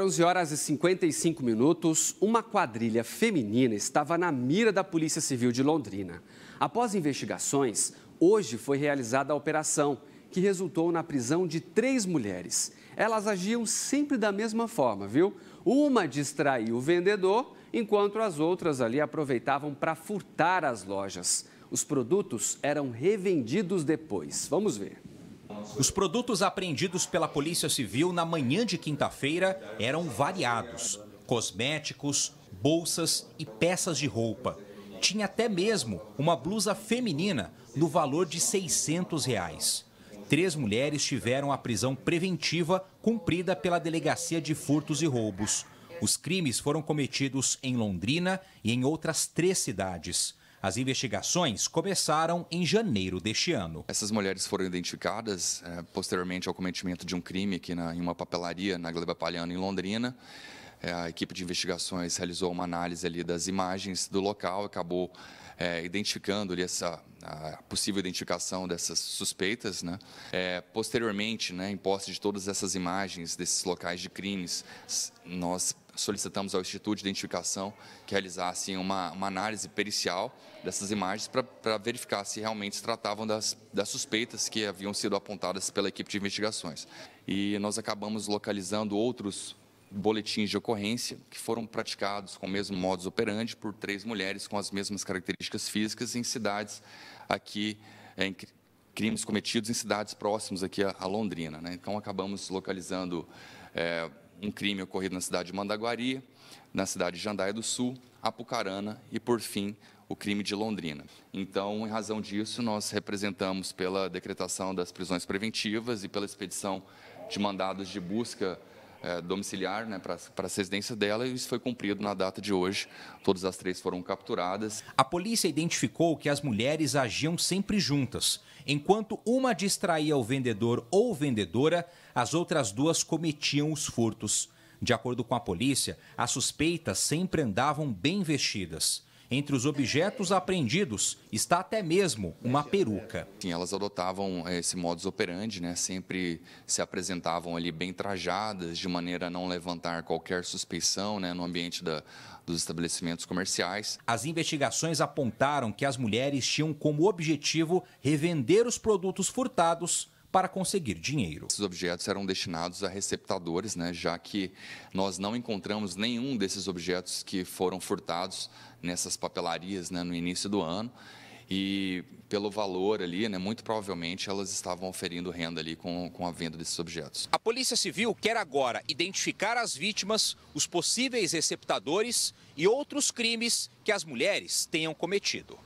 para 11 horas e 55 minutos, uma quadrilha feminina estava na mira da Polícia Civil de Londrina. Após investigações, hoje foi realizada a operação, que resultou na prisão de três mulheres. Elas agiam sempre da mesma forma, viu? Uma distraiu o vendedor, enquanto as outras ali aproveitavam para furtar as lojas. Os produtos eram revendidos depois. Vamos ver. Os produtos apreendidos pela Polícia Civil na manhã de quinta-feira eram variados: cosméticos, bolsas e peças de roupa. Tinha até mesmo uma blusa feminina no valor de 600 reais. Três mulheres tiveram a prisão preventiva cumprida pela Delegacia de Furtos e Roubos. Os crimes foram cometidos em Londrina e em outras três cidades. As investigações começaram em janeiro deste ano. Essas mulheres foram identificadas é, posteriormente ao cometimento de um crime aqui na, em uma papelaria na Gleba Palhano, em Londrina. É, a equipe de investigações realizou uma análise ali das imagens do local, acabou é, identificando ali essa possível identificação dessas suspeitas, né? é, posteriormente, né, em posse de todas essas imagens desses locais de crimes, nós solicitamos ao Instituto de Identificação que realizasse uma, uma análise pericial dessas imagens para verificar se realmente se tratavam das, das suspeitas que haviam sido apontadas pela equipe de investigações. E nós acabamos localizando outros boletins de ocorrência que foram praticados com o mesmo modus operandi por três mulheres com as mesmas características físicas em cidades aqui, é, em crimes cometidos em cidades próximas aqui a, Londrina. Né? Então, acabamos localizando é, um crime ocorrido na cidade de Mandaguari, na cidade de Jandaia do Sul, Apucarana e, por fim, o crime de Londrina. Então, em razão disso, nós representamos pela decretação das prisões preventivas e pela expedição de mandados de busca é, domiciliar né, para a residência dela e isso foi cumprido na data de hoje. Todas as três foram capturadas. A polícia identificou que as mulheres agiam sempre juntas. Enquanto uma distraía o vendedor ou vendedora, as outras duas cometiam os furtos. De acordo com a polícia, as suspeitas sempre andavam bem vestidas. Entre os objetos apreendidos está até mesmo uma peruca. Sim, elas adotavam eh, esse modus operandi, né? sempre se apresentavam ali bem trajadas, de maneira a não levantar qualquer suspeição né? no ambiente da, dos estabelecimentos comerciais. As investigações apontaram que as mulheres tinham como objetivo revender os produtos furtados para conseguir dinheiro. Esses objetos eram destinados a receptadores, né, já que nós não encontramos nenhum desses objetos que foram furtados nessas papelarias né, no início do ano. E pelo valor ali, né, muito provavelmente elas estavam oferindo renda ali com, com a venda desses objetos. A Polícia Civil quer agora identificar as vítimas, os possíveis receptadores e outros crimes que as mulheres tenham cometido.